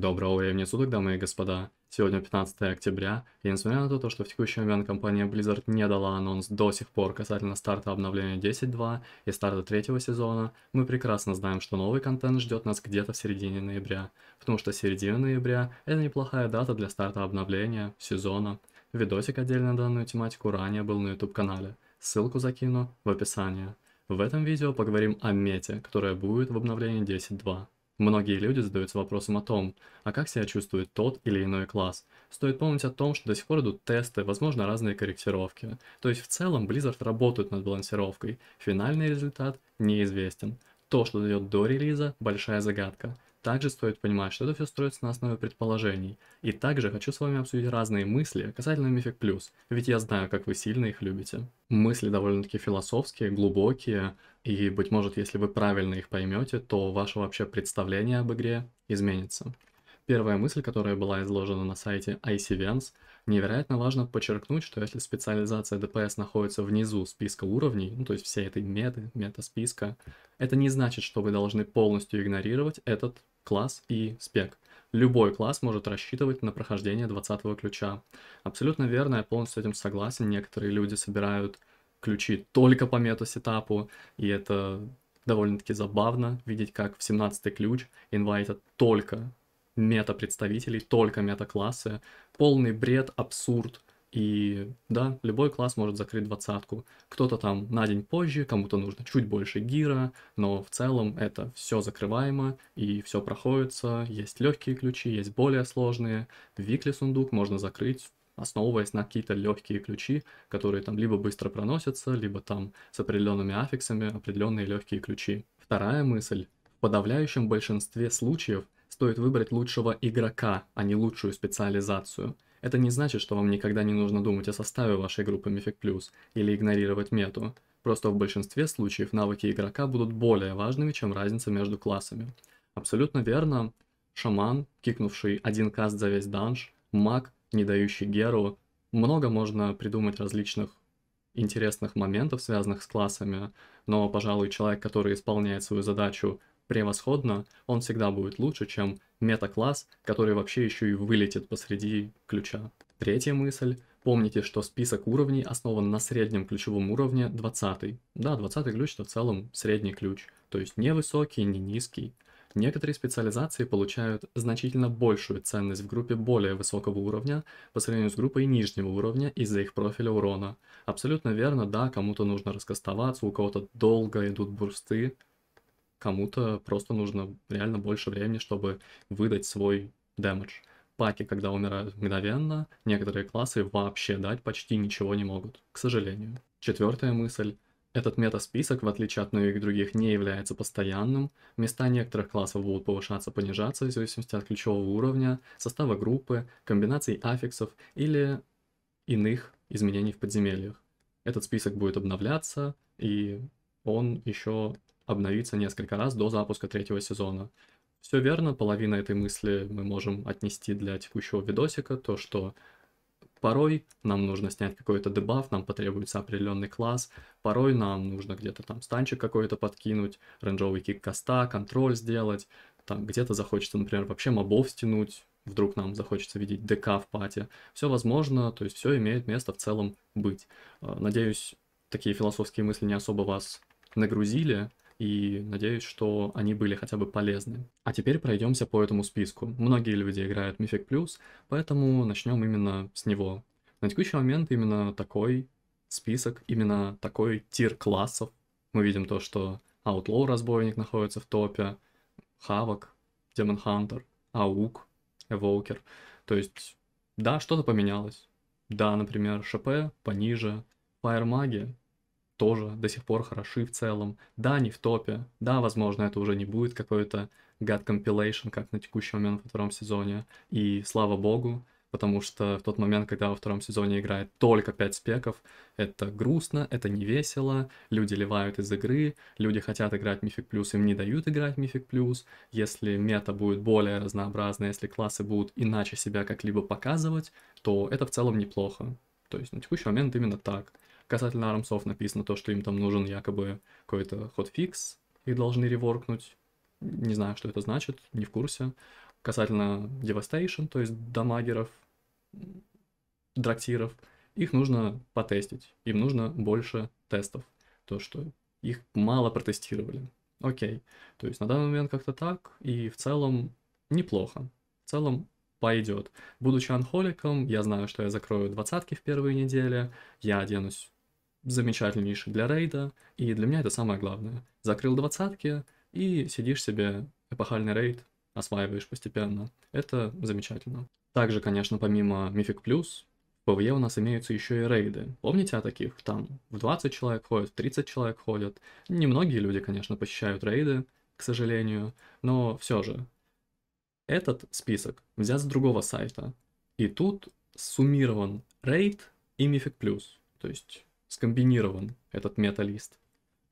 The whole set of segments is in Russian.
Доброго времени суток, дамы и господа. Сегодня 15 октября, и несмотря на то, что в текущий момент компания Blizzard не дала анонс до сих пор касательно старта обновления 10.2 и старта третьего сезона, мы прекрасно знаем, что новый контент ждет нас где-то в середине ноября, потому что середина ноября – это неплохая дата для старта обновления, сезона. Видосик отдельно данную тематику ранее был на YouTube-канале, ссылку закину в описании. В этом видео поговорим о мете, которая будет в обновлении 10.2. Многие люди задаются вопросом о том, а как себя чувствует тот или иной класс. Стоит помнить о том, что до сих пор идут тесты, возможно, разные корректировки. То есть в целом Blizzard работают над балансировкой. Финальный результат неизвестен. То, что дает до релиза, большая загадка. Также стоит понимать, что это все строится на основе предположений. И также хочу с вами обсудить разные мысли касательно Мифик Плюс, ведь я знаю, как вы сильно их любите. Мысли довольно-таки философские, глубокие, и, быть может, если вы правильно их поймете, то ваше вообще представление об игре изменится. Первая мысль, которая была изложена на сайте ICVANS, невероятно важно подчеркнуть, что если специализация DPS находится внизу списка уровней, ну, то есть всей этой меты, мета-списка, это не значит, что вы должны полностью игнорировать этот класс и спек. Любой класс может рассчитывать на прохождение 20 ключа. Абсолютно верно, я полностью с этим согласен. Некоторые люди собирают ключи только по мета-сетапу, и это довольно-таки забавно видеть, как в 17 ключ инвайтят только мета-представителей, только мета-классы, полный бред, абсурд. И да, любой класс может закрыть двадцатку. Кто-то там на день позже, кому-то нужно чуть больше гира, но в целом это все закрываемо и все проходится. Есть легкие ключи, есть более сложные. Викли сундук можно закрыть основываясь на какие-то легкие ключи, которые там либо быстро проносятся, либо там с определенными аффиксами определенные легкие ключи. Вторая мысль. В подавляющем большинстве случаев стоит выбрать лучшего игрока, а не лучшую специализацию. Это не значит, что вам никогда не нужно думать о составе вашей группы Mythic Plus или игнорировать мету. Просто в большинстве случаев навыки игрока будут более важными, чем разница между классами. Абсолютно верно. Шаман, кикнувший один каст за весь данж, маг, не дающий геру. Много можно придумать различных интересных моментов, связанных с классами, но, пожалуй, человек, который исполняет свою задачу превосходно, он всегда будет лучше, чем мета-класс, который вообще еще и вылетит посреди ключа. Третья мысль. Помните, что список уровней основан на среднем ключевом уровне 20. Да, 20 ключ это в целом средний ключ, то есть не высокий, не низкий. Некоторые специализации получают значительно большую ценность в группе более высокого уровня по сравнению с группой нижнего уровня из-за их профиля урона. Абсолютно верно, да, кому-то нужно раскастоваться, у кого-то долго идут бурсты, кому-то просто нужно реально больше времени, чтобы выдать свой дэмэдж. Паки, когда умирают мгновенно, некоторые классы вообще дать почти ничего не могут, к сожалению. Четвертая мысль. Этот мета-список, в отличие от многих других, не является постоянным. Места некоторых классов будут повышаться-понижаться в зависимости от ключевого уровня, состава группы, комбинаций аффиксов или иных изменений в подземельях. Этот список будет обновляться, и он еще обновиться несколько раз до запуска третьего сезона. Все верно, половина этой мысли мы можем отнести для текущего видосика, то что порой нам нужно снять какой-то дебаф, нам потребуется определенный класс, порой нам нужно где-то там станчик какой-то подкинуть, рейнджовый кик коста, контроль сделать, там где-то захочется, например, вообще мобов стянуть, вдруг нам захочется видеть ДК в пате. Все возможно, то есть все имеет место в целом быть. Э, надеюсь, такие философские мысли не особо вас нагрузили, и надеюсь, что они были хотя бы полезны. А теперь пройдемся по этому списку. Многие люди играют Mythic Plus, поэтому начнем именно с него. На текущий момент именно такой список, именно такой тир классов. Мы видим то, что Outlaw Разбойник находится в топе, Хавок, Демон Хантер, Аук, Эвокер. То есть, да, что-то поменялось. Да, например, ШП пониже, Фаер Маги тоже до сих пор хороши в целом. Да, не в топе. Да, возможно, это уже не будет какой-то гад compilation, как на текущий момент во втором сезоне. И слава богу, потому что в тот момент, когда во втором сезоне играет только 5 спеков, это грустно, это не весело, люди ливают из игры, люди хотят играть Мифик Плюс, им не дают играть Мифик Плюс, если мета будет более разнообразная, если классы будут иначе себя как-либо показывать, то это в целом неплохо. То есть на текущий момент именно так. Касательно армсов написано то, что им там нужен якобы какой-то хотфикс, их должны реворкнуть. Не знаю, что это значит, не в курсе. Касательно Devastation, то есть дамагеров, драктиров, их нужно потестить. Им нужно больше тестов. То, что их мало протестировали. Окей. То есть на данный момент как-то так, и в целом неплохо. В целом пойдет. Будучи анхоликом, я знаю, что я закрою двадцатки в первые недели, я оденусь замечательнейший для рейда, и для меня это самое главное. Закрыл двадцатки и сидишь себе эпохальный рейд, осваиваешь постепенно. Это замечательно. Также, конечно, помимо Мифик Плюс, в ПВЕ у нас имеются еще и рейды. Помните о таких? Там в 20 человек ходят, в 30 человек ходят. Немногие люди, конечно, посещают рейды, к сожалению, но все же. Этот список взят с другого сайта. И тут суммирован рейд и Мифик Плюс. То есть скомбинирован этот мета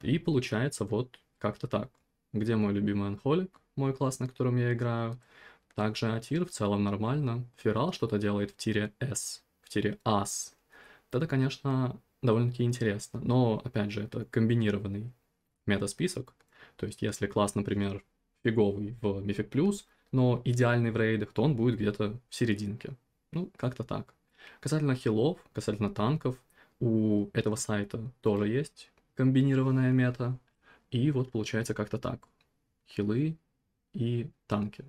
И получается вот как-то так. Где мой любимый анхолик, мой класс, на котором я играю. Также Атир в целом нормально. Ферал что-то делает в тире S, в тире Ас. Это, конечно, довольно-таки интересно. Но, опять же, это комбинированный мета-список. То есть, если класс, например, фиговый в Мифик Плюс, но идеальный в рейдах, то он будет где-то в серединке. Ну, как-то так. Касательно хилов, касательно танков – у этого сайта тоже есть комбинированная мета. И вот получается как-то так. Хилы и танки.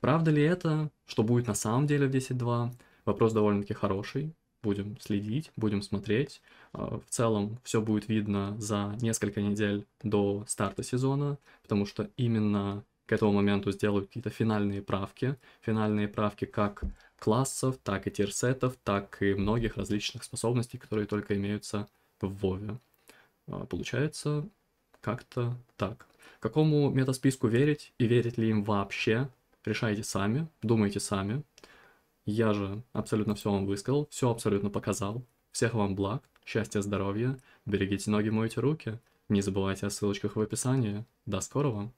Правда ли это, что будет на самом деле в 10.2? Вопрос довольно-таки хороший. Будем следить, будем смотреть. А, в целом все будет видно за несколько недель до старта сезона, потому что именно к этому моменту сделают какие-то финальные правки. Финальные правки как классов, так и тирсетов, так и многих различных способностей, которые только имеются в Вове. А, получается как-то так. Какому метасписку верить и верить ли им вообще, решайте сами, думайте сами. Я же абсолютно все вам высказал, все абсолютно показал. Всех вам благ, счастья, здоровья, берегите ноги, мойте руки. Не забывайте о ссылочках в описании. До скорого!